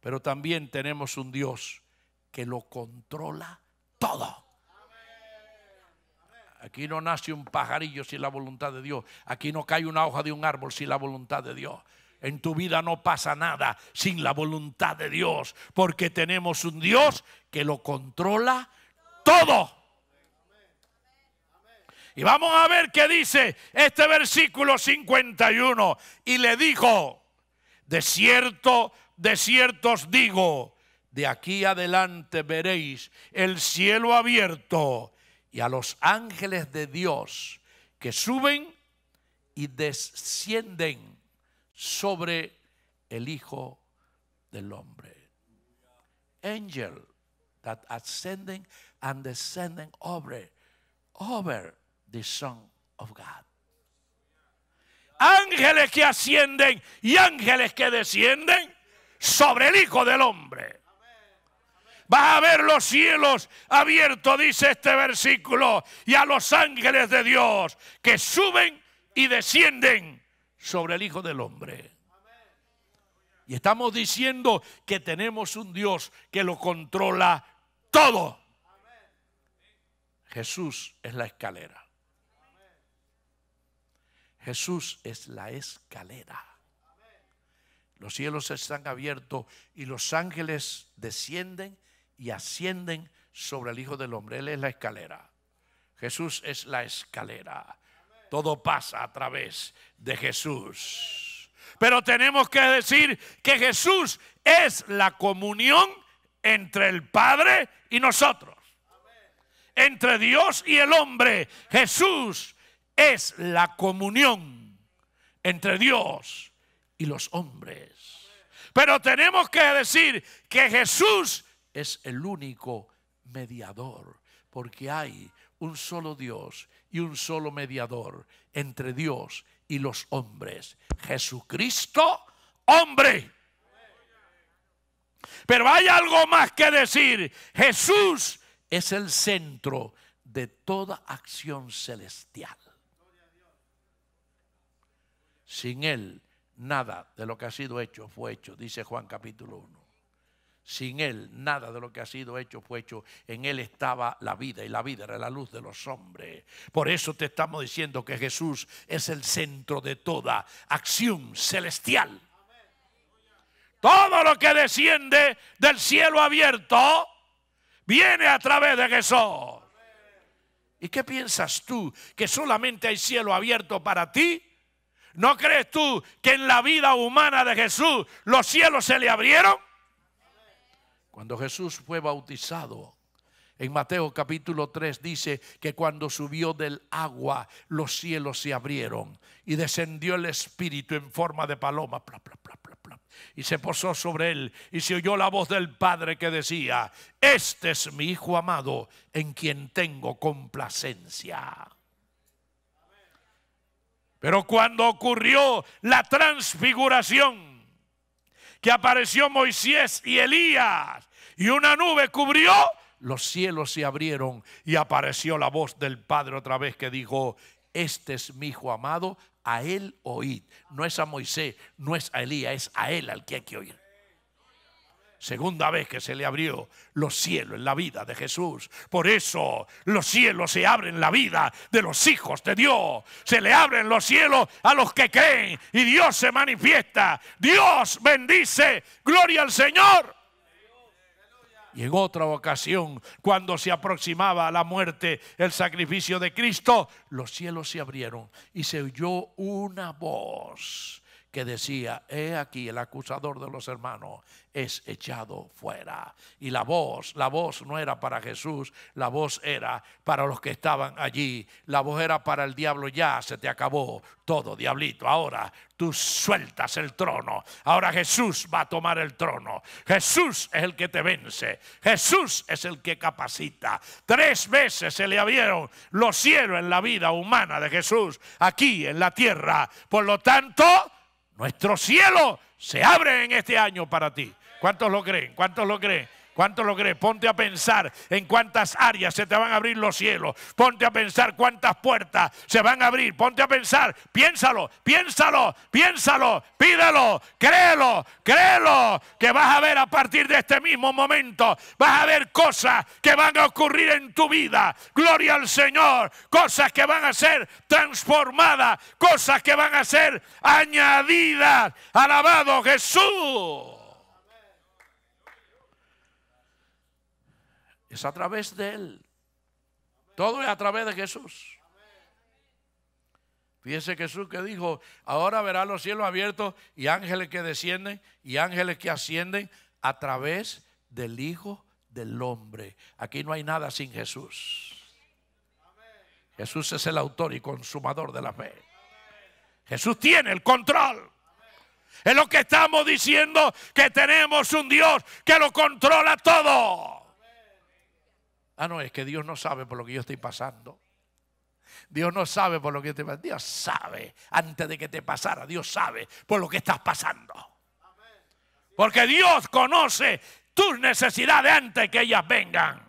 Pero también tenemos un Dios que lo controla todo. Aquí no nace un pajarillo sin la voluntad de Dios. Aquí no cae una hoja de un árbol sin la voluntad de Dios en tu vida no pasa nada sin la voluntad de Dios, porque tenemos un Dios que lo controla todo. Y vamos a ver qué dice este versículo 51. Y le dijo, de cierto, de cierto os digo, de aquí adelante veréis el cielo abierto y a los ángeles de Dios que suben y descienden sobre el Hijo del Hombre. Angel that ascending and descending over, over the Son of God. Ángeles que ascienden y ángeles que descienden sobre el Hijo del Hombre. Va a ver los cielos abiertos, dice este versículo, y a los ángeles de Dios que suben y descienden sobre el Hijo del Hombre. Y estamos diciendo que tenemos un Dios que lo controla todo. Jesús es la escalera. Jesús es la escalera. Los cielos están abiertos y los ángeles descienden y ascienden sobre el Hijo del Hombre. Él es la escalera. Jesús es la escalera. Todo pasa a través de Jesús. Pero tenemos que decir que Jesús es la comunión entre el Padre y nosotros. Entre Dios y el hombre. Jesús es la comunión entre Dios y los hombres. Pero tenemos que decir que Jesús es el único mediador, porque hay un solo Dios y un solo mediador entre Dios y los hombres, Jesucristo hombre. Pero hay algo más que decir, Jesús es el centro de toda acción celestial. Sin Él, nada de lo que ha sido hecho fue hecho, dice Juan capítulo 1. Sin Él nada de lo que ha sido hecho fue hecho. En Él estaba la vida y la vida era la luz de los hombres. Por eso te estamos diciendo que Jesús es el centro de toda acción celestial. Todo lo que desciende del cielo abierto viene a través de Jesús. ¿Y qué piensas tú? ¿Que solamente hay cielo abierto para ti? ¿No crees tú que en la vida humana de Jesús los cielos se le abrieron? Cuando Jesús fue bautizado, en Mateo capítulo 3 dice que cuando subió del agua los cielos se abrieron y descendió el Espíritu en forma de paloma y se posó sobre él y se oyó la voz del Padre que decía, este es mi Hijo amado en quien tengo complacencia. Pero cuando ocurrió la transfiguración, que apareció Moisés y Elías y una nube cubrió, los cielos se abrieron y apareció la voz del Padre otra vez que dijo, este es mi hijo amado, a él oíd. No es a Moisés, no es a Elías, es a él al que hay que oír segunda vez que se le abrió los cielos en la vida de Jesús. Por eso los cielos se abren en la vida de los hijos de Dios. Se le abren los cielos a los que creen y Dios se manifiesta. Dios bendice. Gloria al Señor. Y en otra ocasión, cuando se aproximaba a la muerte el sacrificio de Cristo, los cielos se abrieron y se oyó una voz que decía, he aquí el acusador de los hermanos es echado fuera. Y la voz, la voz no era para Jesús, la voz era para los que estaban allí, la voz era para el diablo, ya se te acabó todo, diablito, ahora tú sueltas el trono, ahora Jesús va a tomar el trono, Jesús es el que te vence, Jesús es el que capacita. Tres veces se le abrieron los cielos en la vida humana de Jesús, aquí en la tierra, por lo tanto... Nuestro cielo se abre en este año para ti. ¿Cuántos lo creen? ¿Cuántos lo creen? ¿Cuánto lo crees? Ponte a pensar en cuántas áreas se te van a abrir los cielos. Ponte a pensar cuántas puertas se van a abrir. Ponte a pensar. Piénsalo, piénsalo, piénsalo, pídelo, créelo, créelo. Que vas a ver a partir de este mismo momento. Vas a ver cosas que van a ocurrir en tu vida. Gloria al Señor. Cosas que van a ser transformadas. Cosas que van a ser añadidas. Alabado Jesús. Es a través de Él. Todo es a través de Jesús. Fíjese Jesús que dijo, ahora verá los cielos abiertos y ángeles que descienden y ángeles que ascienden a través del Hijo del Hombre. Aquí no hay nada sin Jesús. Jesús es el autor y consumador de la fe. Jesús tiene el control. Es lo que estamos diciendo, que tenemos un Dios que lo controla todo. Ah, no, es que Dios no sabe por lo que yo estoy pasando. Dios no sabe por lo que estoy pasando. Dios sabe antes de que te pasara. Dios sabe por lo que estás pasando. Porque Dios conoce tus necesidades antes que ellas vengan.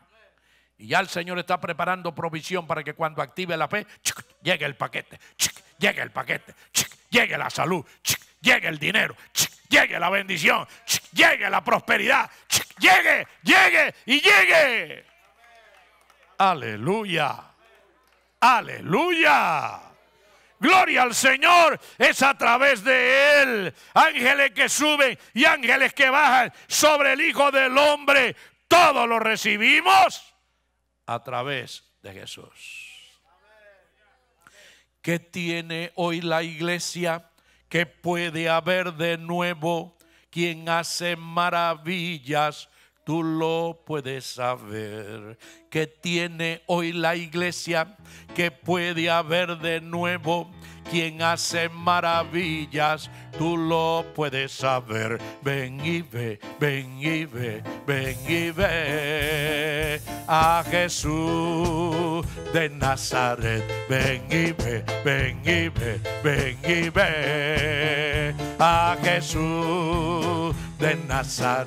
Y ya el Señor está preparando provisión para que cuando active la fe, llegue el paquete, llegue el paquete, llegue la salud, llegue el dinero, llegue la bendición, llegue la prosperidad, llegue, llegue y llegue. Aleluya. Aleluya. Gloria al Señor es a través de Él. Ángeles que suben y ángeles que bajan sobre el Hijo del Hombre. Todo lo recibimos a través de Jesús. ¿Qué tiene hoy la iglesia? que puede haber de nuevo? Quien hace maravillas Tú lo puedes saber. Que tiene hoy la iglesia? Que puede haber de nuevo? Quien hace maravillas, tú lo puedes saber. Ven y ve, ven y ve, ven y ve a Jesús de Nazaret. Ven y ve, ven y ve, ven y ve a Jesús de Nazaret.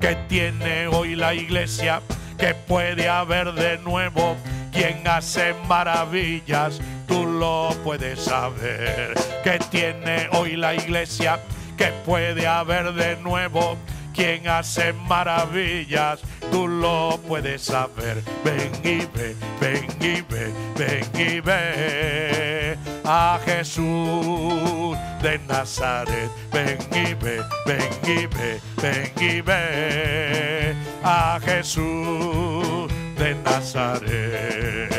Que tiene hoy la iglesia que puede haber de nuevo. Quien hace maravillas, tú lo puedes saber. Que tiene hoy la iglesia que puede haber de nuevo. Quien hace maravillas, tú lo puedes saber. Ven y ve, ven y ve, ven y ve a Jesús de Nazaret. Ven y ve, ven y ve, ven y ve a Jesús de Nazaret.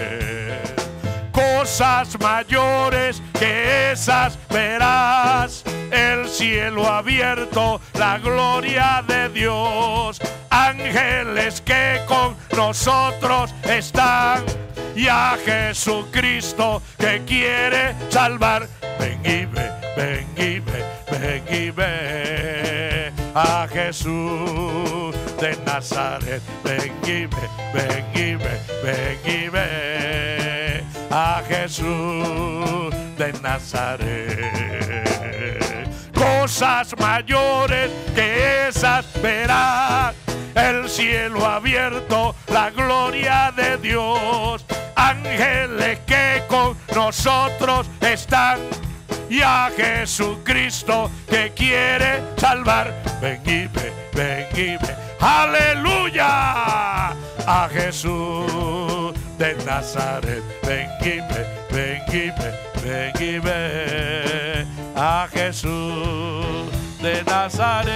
Cosas mayores que esas verás. El cielo abierto, la gloria de Dios. Ángeles que con nosotros están y a Jesucristo que quiere salvar. Ven y ve, ven y ve, ven y ve a Jesús de Nazaret, ven y ve, ven y ve, ven y ve a Jesús de Nazaret. Cosas mayores que esas verás el cielo abierto, la gloria de Dios, ángeles que con nosotros están y a Jesucristo que quiere salvar. Ven y ven y Aleluya a Jesús de Nazaret. Ven y ve, ven y ven a Jesús de Nazaret.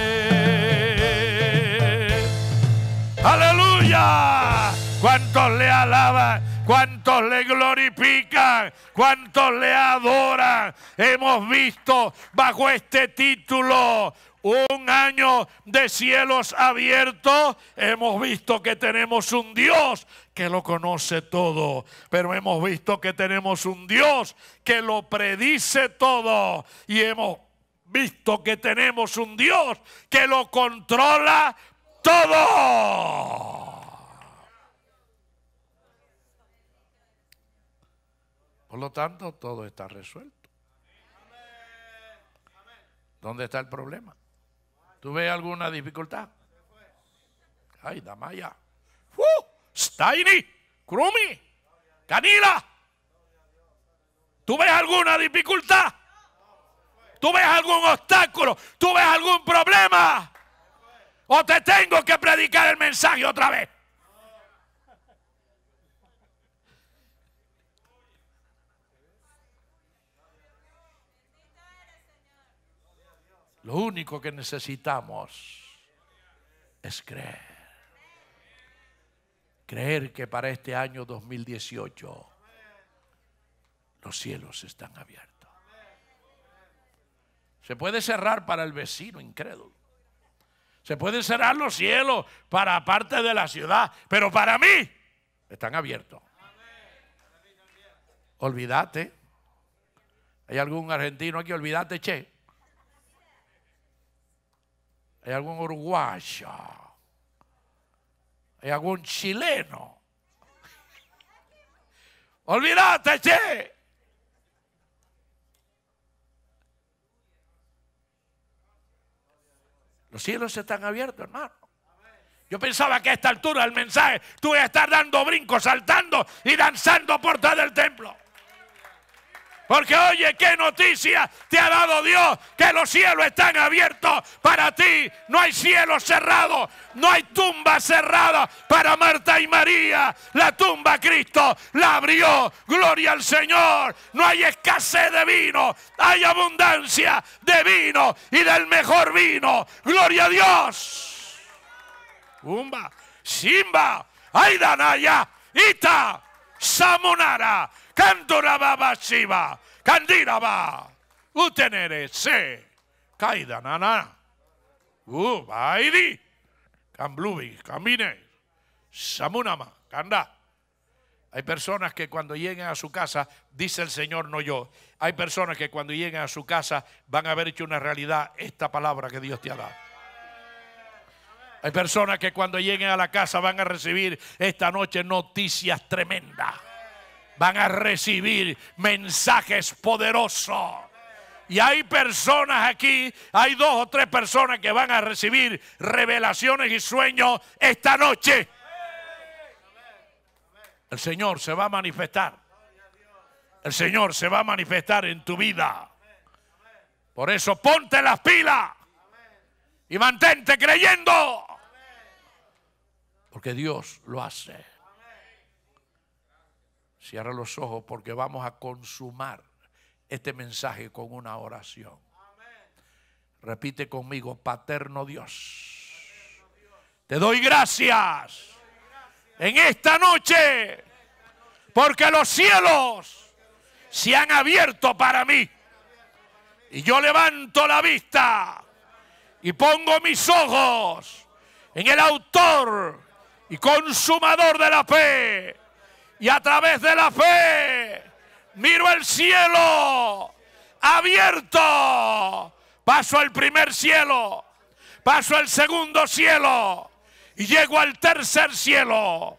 Aleluya. ¿Cuántos le alaban? cuántos le glorifican, cuántos le adoran. Hemos visto bajo este título un año de cielos abiertos, hemos visto que tenemos un Dios que lo conoce todo, pero hemos visto que tenemos un Dios que lo predice todo y hemos visto que tenemos un Dios que lo controla todo. Por lo tanto, todo está resuelto. ¿Dónde está el problema? ¿Tú ves alguna dificultad? Ay, Damaya. ¡Uh! ¡Staini! ¡Canila! ¿Tú ves alguna dificultad? ¿Tú ves algún obstáculo? ¿Tú ves algún problema? ¿O te tengo que predicar el mensaje otra vez? Lo único que necesitamos es creer. Creer que para este año 2018 los cielos están abiertos. Se puede cerrar para el vecino incrédulo. Se pueden cerrar los cielos para parte de la ciudad, pero para mí están abiertos. Olvídate. ¿Hay algún argentino aquí? Olvídate, che hay algún uruguayo, hay algún chileno. Olvídate, che. Los cielos se están abiertos, hermano. Yo pensaba que a esta altura el mensaje tú ibas a estar dando brincos, saltando y danzando por todo del templo. Porque oye, qué noticia te ha dado Dios, que los cielos están abiertos para ti. No hay cielo cerrado, no hay tumba cerrada para Marta y María. La tumba Cristo la abrió. Gloria al Señor. No hay escasez de vino, hay abundancia de vino y del mejor vino. Gloria a Dios. Simba, Aidanaya, Ita, Samonara. Canduraba Shiva. Candiraba. Utenere se. Caida nana. Camblubi. Camine. Samunama. Canda. Hay personas que cuando lleguen a su casa, dice el Señor, no yo. Hay personas que cuando lleguen a su casa van a haber hecho una realidad esta palabra que Dios te ha dado. Hay personas que cuando lleguen a la casa van a recibir esta noche noticias tremendas van a recibir mensajes poderosos. Y hay personas aquí, hay dos o tres personas que van a recibir revelaciones y sueños esta noche. El Señor se va a manifestar. El Señor se va a manifestar en tu vida. Por eso ponte las pilas y mantente creyendo. Porque Dios lo hace. Cierra los ojos porque vamos a consumar este mensaje con una oración. Repite conmigo, Paterno Dios. Te doy gracias en esta noche porque los cielos se han abierto para mí. Y yo levanto la vista y pongo mis ojos en el autor y consumador de la fe y a través de la fe miro el cielo abierto. Paso al primer cielo, paso al segundo cielo y llego al tercer cielo,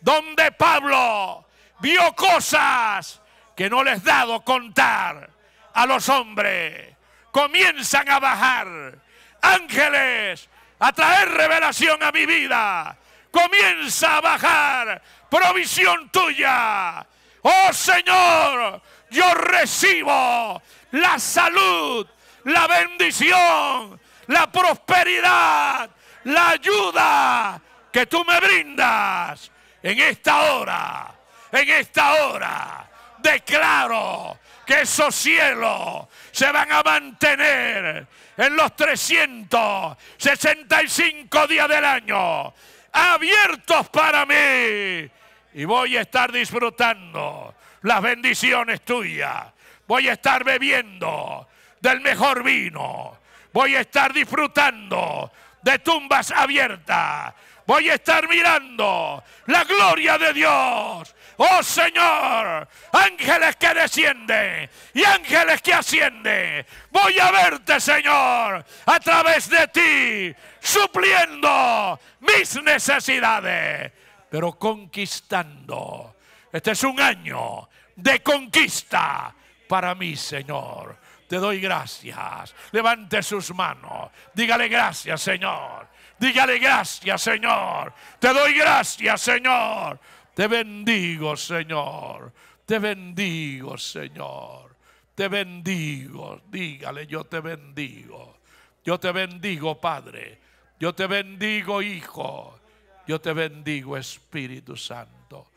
donde Pablo vio cosas que no les dado contar a los hombres. Comienzan a bajar ángeles, a traer revelación a mi vida comienza a bajar provisión tuya. Oh Señor, yo recibo la salud, la bendición, la prosperidad, la ayuda que tú me brindas en esta hora. En esta hora declaro que esos cielos se van a mantener en los 365 días del año abiertos para mí. Y voy a estar disfrutando las bendiciones tuyas. Voy a estar bebiendo del mejor vino. Voy a estar disfrutando de tumbas abiertas. Voy a estar mirando la gloria de Dios Oh Señor, ángeles que desciende y ángeles que asciende! Voy a verte, Señor, a través de ti, supliendo mis necesidades, pero conquistando. Este es un año de conquista para mí, Señor. Te doy gracias. Levante sus manos. Dígale gracias, Señor. Dígale gracias, Señor. Te doy gracias, Señor. Te bendigo, Señor. Te bendigo, Señor. Te bendigo. Dígale, yo te bendigo. Yo te bendigo, Padre. Yo te bendigo, Hijo. Yo te bendigo, Espíritu Santo.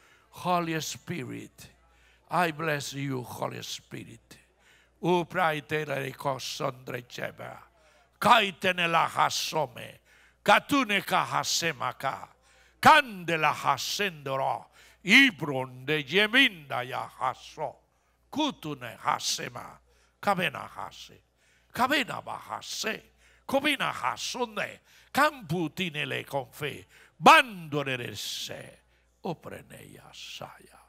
Holy Spirit. I bless you, Holy Spirit. Uprai te Kaitene hasome. Katune ka hasemaka. Candela Ibron de Yeminda ya haso. Kutune hasema. Kabena hase. Kabena bahase. Komina hasone. Kamputine le confe. oprene ya saya.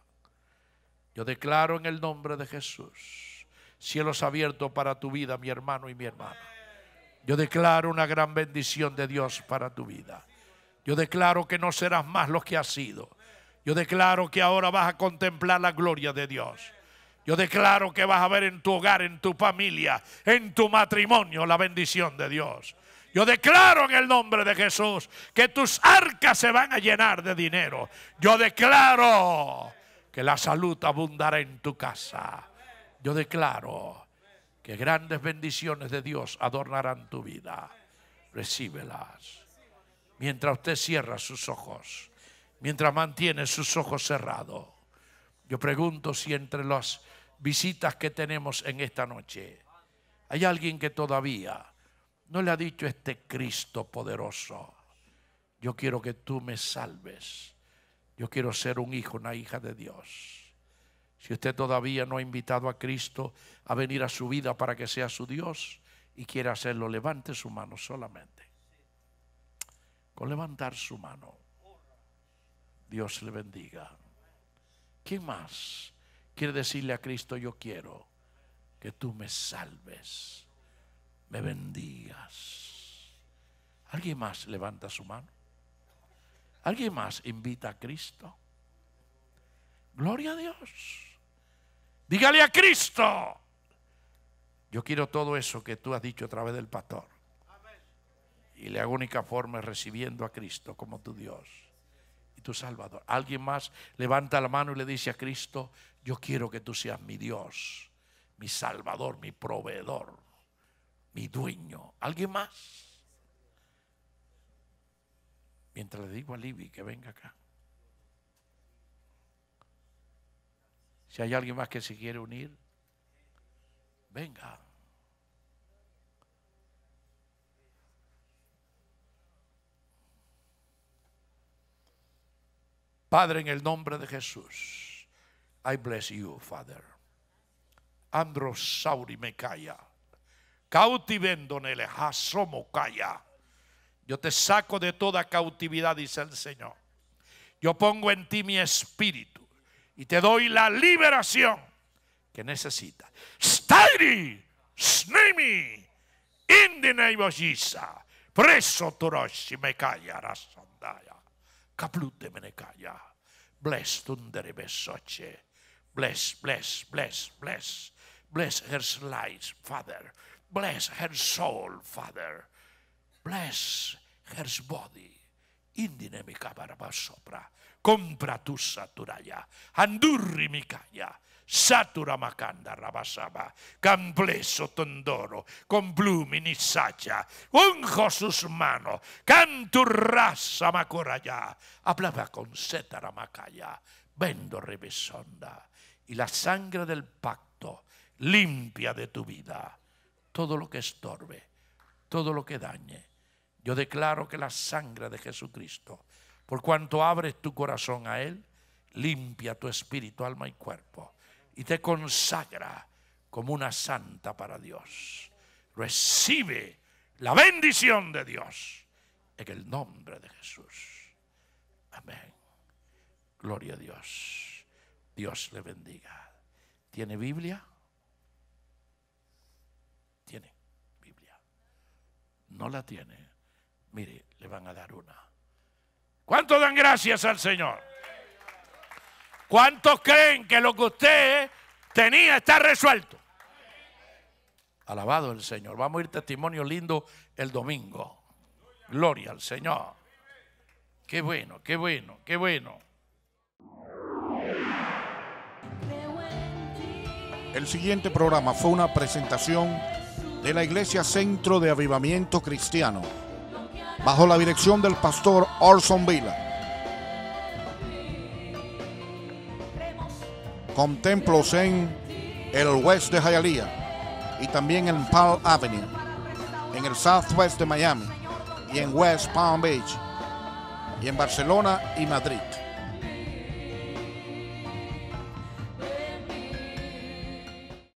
Yo declaro en el nombre de Jesús. Cielos abiertos para tu vida, mi hermano y mi hermana. Yo declaro una gran bendición de Dios para tu vida. Yo declaro que no serás más lo que has sido yo declaro que ahora vas a contemplar la gloria de Dios. Yo declaro que vas a ver en tu hogar, en tu familia, en tu matrimonio la bendición de Dios. Yo declaro en el nombre de Jesús que tus arcas se van a llenar de dinero. Yo declaro que la salud abundará en tu casa. Yo declaro que grandes bendiciones de Dios adornarán tu vida. Recíbelas. Mientras usted cierra sus ojos mientras mantiene sus ojos cerrados. Yo pregunto si entre las visitas que tenemos en esta noche hay alguien que todavía no le ha dicho este Cristo poderoso, yo quiero que tú me salves, yo quiero ser un hijo, una hija de Dios. Si usted todavía no ha invitado a Cristo a venir a su vida para que sea su Dios y quiere hacerlo, levante su mano solamente. Con levantar su mano. Dios le bendiga. ¿Qué más quiere decirle a Cristo, yo quiero que tú me salves, me bendigas? ¿Alguien más levanta su mano? ¿Alguien más invita a Cristo? Gloria a Dios. Dígale a Cristo, yo quiero todo eso que tú has dicho a través del pastor. Y la única forma es recibiendo a Cristo como tu Dios tu Salvador. Alguien más levanta la mano y le dice a Cristo, yo quiero que tú seas mi Dios, mi Salvador, mi proveedor, mi dueño. ¿Alguien más? Mientras le digo a Libby que venga acá. Si hay alguien más que se quiere unir, venga. Padre, en el nombre de Jesús, I bless you, Father. Androsauri me calla. Cautivendo el asomo calla. Yo te saco de toda cautividad, dice el Señor. Yo pongo en ti mi espíritu y te doy la liberación que necesitas. Stairi, snimi, in the name of Preso me calla, rasandaya. Kaplutemenekaya. Bless Tunderebesoche. Bless, bless, bless, bless. Bless her life, Father. Bless her soul, Father. Bless her body. Indine mi sopra. Compra tu saturaya. Andurri mi calla. Satura macanda rabasaba. Campleso tondoro. Con plumi ni sacha. Unjo sus manos. Canturrasa macoraya. Hablaba con setara macaya. Vendo revesonda. Y la sangre del pacto limpia de tu vida todo lo que estorbe, todo lo que dañe yo declaro que la sangre de Jesucristo, por cuanto abres tu corazón a Él, limpia tu espíritu, alma y cuerpo y te consagra como una santa para Dios. Recibe la bendición de Dios en el nombre de Jesús. Amén. Gloria a Dios. Dios le bendiga. ¿Tiene Biblia? Tiene Biblia. No la tiene. Mire, le van a dar una. ¿Cuántos dan gracias al Señor? ¿Cuántos creen que lo que usted tenía está resuelto? Alabado el Señor. Vamos a ir testimonio lindo el domingo. Gloria al Señor. Qué bueno, qué bueno, qué bueno. El siguiente programa fue una presentación de la Iglesia Centro de Avivamiento Cristiano bajo la dirección del pastor Orson Vila. con templos en el West de Hialeah y también en Palm Avenue, en el Southwest de Miami y en West Palm Beach y en Barcelona y Madrid.